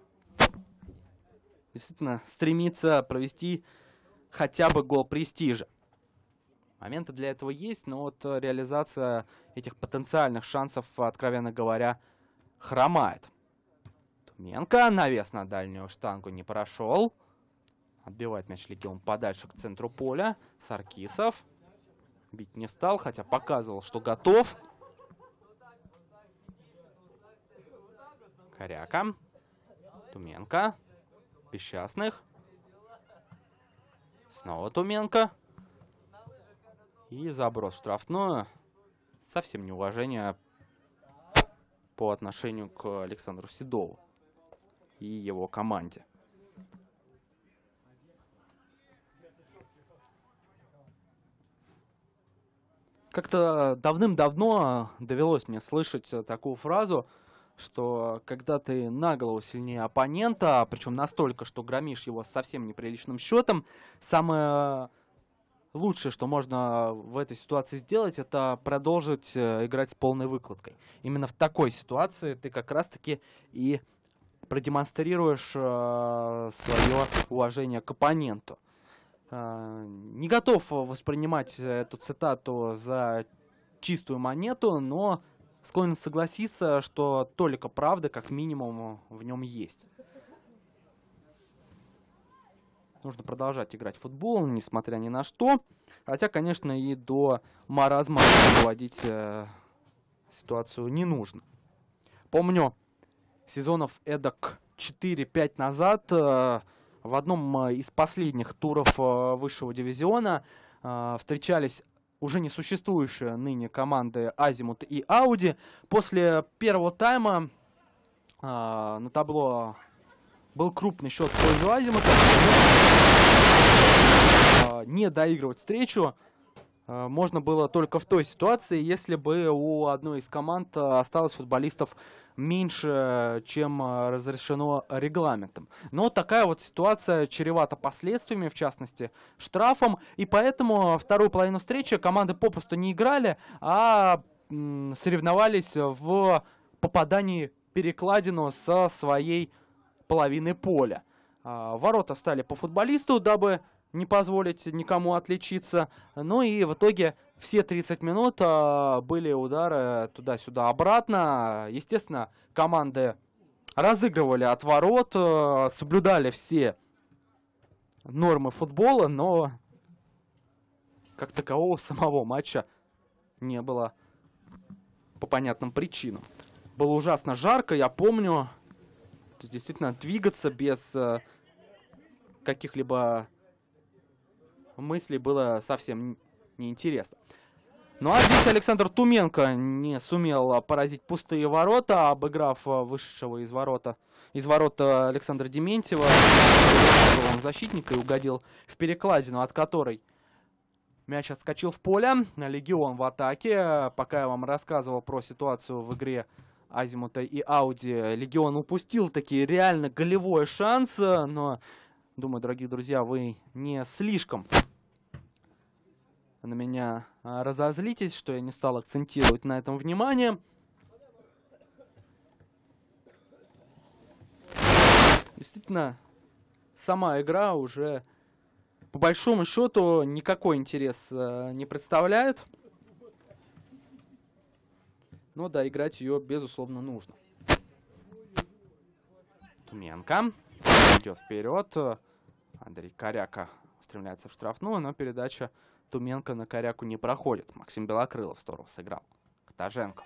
действительно стремится провести хотя бы гол престижа. Моменты для этого есть, но вот э, реализация этих потенциальных шансов, откровенно говоря, хромает. Туменко, навес на дальнюю штангу не прошел. Отбивает мяч Легион подальше к центру поля. Саркисов бить не стал, хотя показывал, что готов. Коряка. Туменко. Несчастных. Снова Туменко. И заброс в штрафную. Совсем неуважение по отношению к Александру Седову и его команде. Как-то давным-давно довелось мне слышать такую фразу – что когда ты на голову сильнее оппонента, причем настолько, что громишь его совсем неприличным счетом, самое лучшее, что можно в этой ситуации сделать, это продолжить э, играть с полной выкладкой. Именно в такой ситуации ты как раз-таки и продемонстрируешь э, свое уважение к оппоненту. Э, не готов воспринимать эту цитату за чистую монету, но склонен согласиться, что только правда, как минимум, в нем есть. Нужно продолжать играть в футбол, несмотря ни на что. Хотя, конечно, и до маразма доводить э, ситуацию не нужно. Помню, сезонов эдак 4-5 назад э, в одном э, из последних туров э, высшего дивизиона э, встречались уже не существующие ныне команды Азимут и Ауди. После первого тайма э, на табло был крупный счет в пользу Азимута. А, не доигрывать встречу. Э, можно было только в той ситуации, если бы у одной из команд э, осталось футболистов меньше, чем э, разрешено регламентом. Но такая вот ситуация чревата последствиями, в частности, штрафом, и поэтому вторую половину встречи команды попросту не играли, а соревновались в попадании перекладину со своей половины поля. А, ворота стали по футболисту, дабы не позволить никому отличиться. Ну и в итоге все 30 минут а, были удары туда-сюда обратно. Естественно, команды разыгрывали от ворот, а, соблюдали все нормы футбола, но как такового самого матча не было по понятным причинам. Было ужасно жарко, я помню. Тут действительно двигаться без э, каких-либо мысли было совсем неинтересно. Ну а здесь Александр Туменко не сумел поразить пустые ворота, обыграв э, вышедшего из ворота из ворота э, Александра Дементьева, защитника и угодил в перекладину, от которой мяч отскочил в поле. Легион в атаке. Пока я вам рассказывал про ситуацию в игре Азимута и Ауди, Легион упустил такие реально голевой шанс, э, но, думаю, дорогие друзья, вы не слишком на меня а, разозлитесь, что я не стал акцентировать на этом внимание. Действительно, сама игра уже по большому счету никакой интерес э, не представляет. Но да, играть ее безусловно нужно. Туменко идет вперед. Андрей Коряка устремляется в штрафную, но передача Туменко на коряку не проходит. Максим Белокрылов здорово сыграл. Котоженков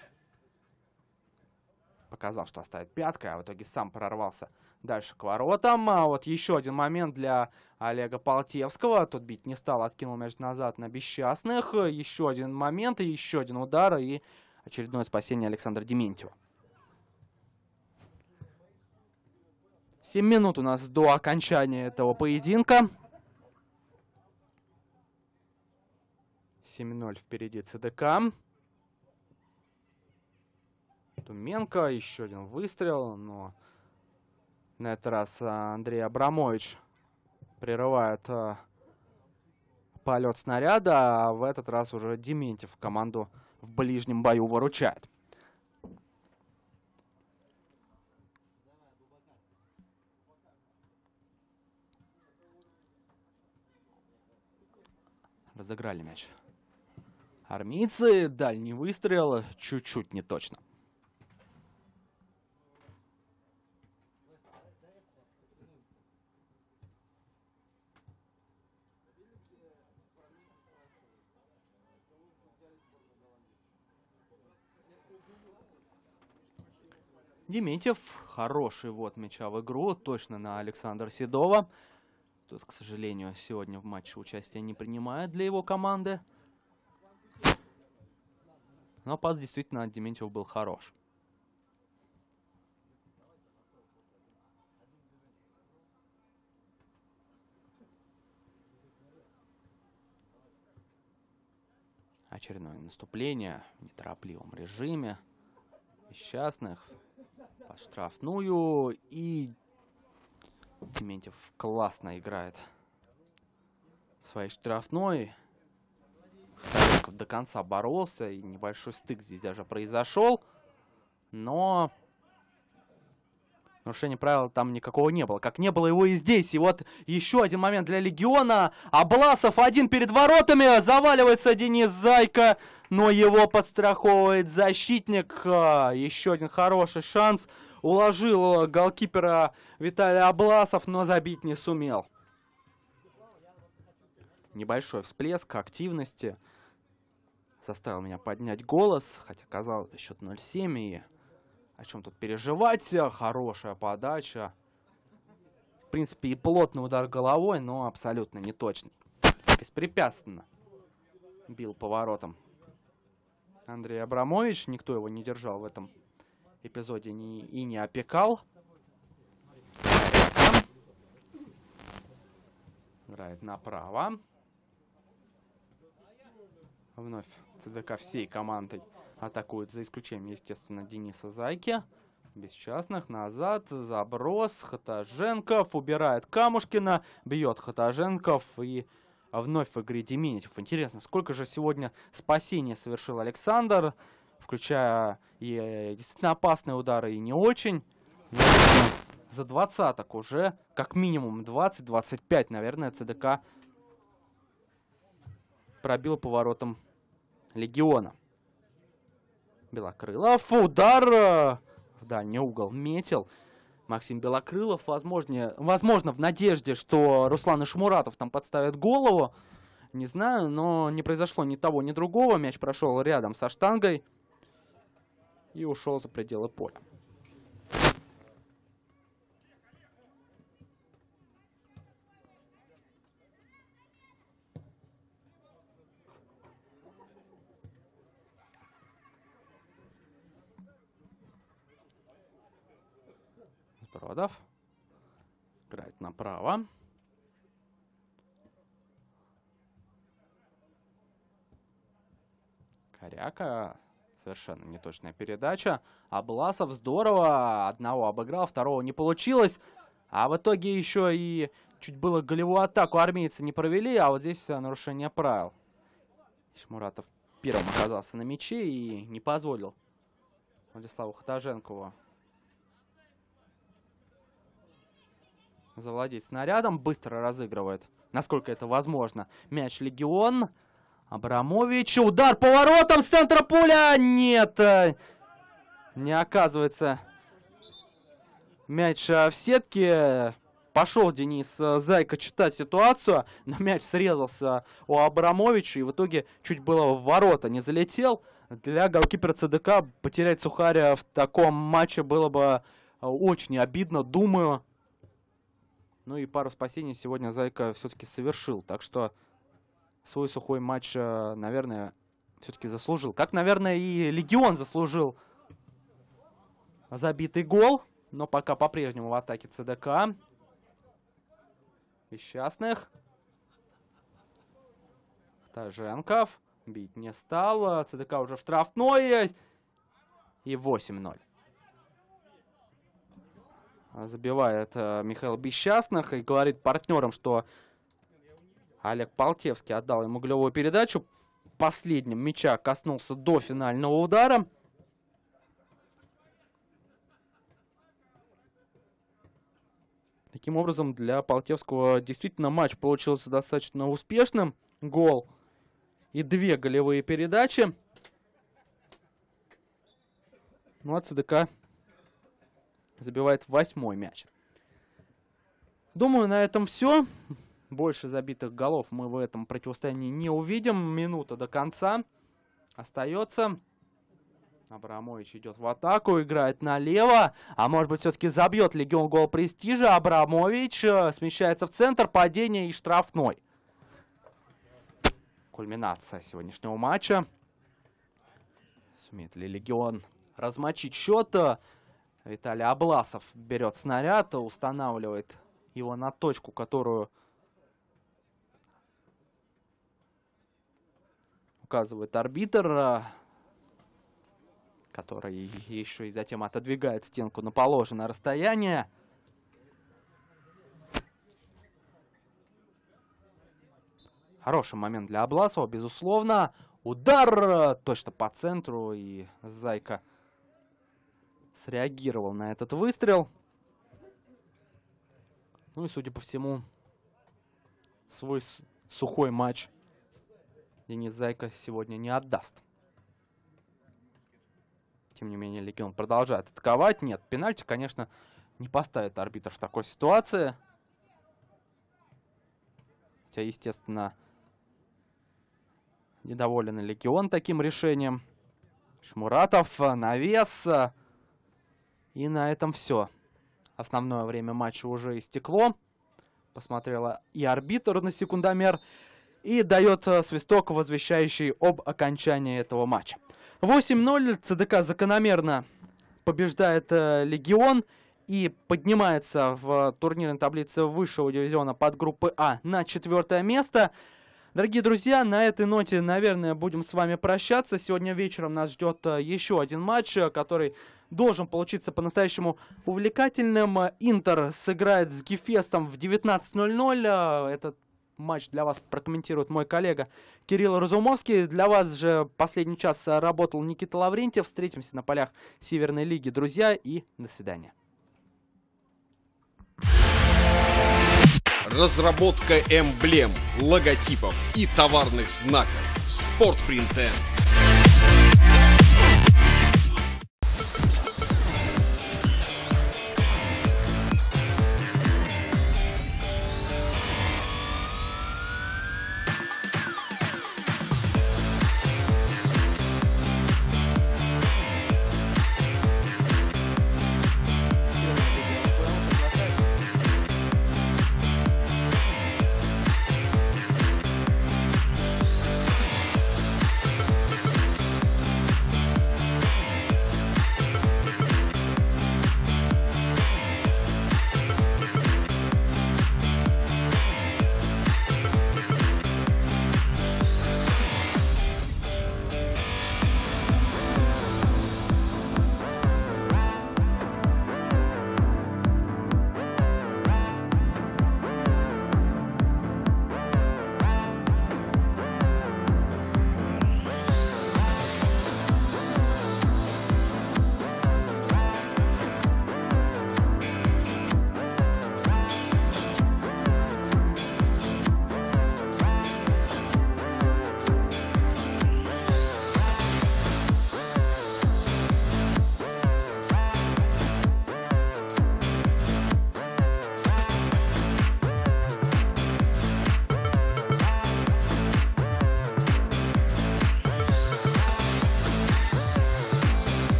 показал, что оставит пяткой, а в итоге сам прорвался дальше к воротам. А вот еще один момент для Олега Полтевского. Тут бить не стал, откинул мяч назад на бесчастных. Еще один момент, и еще один удар, и очередное спасение Александра Дементьева. Семь минут у нас до окончания этого поединка. 7-0 впереди ЦДК. Туменко. Еще один выстрел, но на этот раз а, Андрей Абрамович прерывает а, полет снаряда, а в этот раз уже Дементьев команду в ближнем бою выручает. Разыграли мяч. Армейцы, дальний выстрел, чуть-чуть не точно. Дементьев, хороший вот мяча в игру, точно на Александра Седова. Тот, к сожалению, сегодня в матче участия не принимает для его команды. Но пас действительно от Дементьева был хорош. Очередное наступление в неторопливом режиме. Несчастных. По штрафную. И Дементьев классно играет в своей штрафной до конца боролся. И небольшой стык здесь даже произошел. Но нарушения правил там никакого не было. Как не было его и здесь. И вот еще один момент для Легиона. Абласов один перед воротами. Заваливается Денис Зайка. Но его подстраховывает защитник. А, еще один хороший шанс. Уложил голкипера Виталий Абласов, но забить не сумел. Небольшой всплеск активности заставил меня поднять голос, хотя казалось счет 0-7 и о чем тут переживать, хорошая подача. В принципе и плотный удар головой, но абсолютно неточный. Беспрепятственно бил поворотом Андрей Абрамович, никто его не держал в этом эпизоде ни, и не опекал. Играет направо. Вновь ЦДК всей командой атакует, за исключением, естественно, Дениса Зайки. Без Назад. Заброс. Хатаженков убирает Камушкина. Бьет Хатаженков и вновь в игре Деминитев. Интересно, сколько же сегодня спасения совершил Александр, включая и э, действительно опасные удары, и не очень. За двадцаток уже, как минимум 20-25, наверное, ЦДК пробил поворотом легиона. Белокрылов, удар э, в дальний угол метил. Максим Белокрылов, возможно, возможно, в надежде, что Руслан Ишмуратов там подставит голову. Не знаю, но не произошло ни того, ни другого. Мяч прошел рядом со штангой и ушел за пределы поля. проводов. Играет направо. Коряка. Совершенно неточная передача. Абласов здорово. Одного обыграл, второго не получилось. А в итоге еще и чуть было голевую атаку армейцы не провели, а вот здесь э, нарушение правил. Муратов первым оказался на мяче и не позволил Владиславу Хатаженкову завладеть снарядом, быстро разыгрывает, насколько это возможно, мяч Легион. Абрамович, удар поворотом с центра поля, нет, э, не оказывается мяч э, в сетке. Пошел Денис э, Зайка читать ситуацию, но мяч срезался у Абрамовича и в итоге чуть было в ворота не залетел. Для голкипера ЦДК потерять Сухаря в таком матче было бы очень обидно, думаю. Ну и пару спасений сегодня Зайка все-таки совершил. Так что свой сухой матч, э, наверное, все-таки заслужил. Как, наверное, и Легион заслужил забитый гол. Но пока по-прежнему в атаке ЦДК. несчастных, Таженков бить не стал. Э, ЦДК уже в штрафной. И 8-0. Э, забивает э, Михаил Бесчастных и говорит партнерам, что Олег Полтевский отдал ему углевую передачу. Последним мяча коснулся до финального удара. Таким образом, для Полтевского действительно матч получился достаточно успешным. Гол и две голевые передачи. Ну а ЦДК забивает восьмой мяч. Думаю, на этом все. Больше забитых голов мы в этом противостоянии не увидим. Минута до конца остается. Абрамович идет в атаку, играет налево. А может быть, все-таки забьет легион гол престижа. Абрамович э, смещается в центр, падение и штрафной. Кульминация сегодняшнего матча. Сумеет ли легион размочить счет? Виталий Обласов берет снаряд, устанавливает его на точку, которую указывает арбитр, а, который еще и затем отодвигает стенку на положенное расстояние. Хороший момент для Обласова, безусловно. Удар э, точно по центру, и Зайка среагировал на этот выстрел. Ну и, судя по всему, свой сухой матч Денис Зайка сегодня не отдаст. Тем не менее, Легион продолжает атаковать. Нет, пенальти, конечно, не поставит арбитр в такой ситуации. Хотя, естественно, недоволен Легион таким решением. Шмуратов, э, навес. Э, и на этом все. Основное время матча уже истекло. Посмотрела и арбитр на секундомер. И дает э, свисток, возвещающий об окончании этого матча. 8-0. ЦДК закономерно побеждает э, Легион и поднимается в э, турнирной таблице высшего дивизиона под группы А на четвертое место. Дорогие друзья, на этой ноте, наверное, будем с вами прощаться. Сегодня вечером нас ждет еще один матч, который должен получиться по-настоящему увлекательным. Интер сыграет с Гефестом в 19.00. Этот матч для вас прокомментирует мой коллега Кирилл Разумовский. Для вас же последний час работал Никита Лаврентьев. Встретимся на полях Северной Лиги, друзья, и до свидания. Разработка эмблем, логотипов и товарных знаков. Спортпринт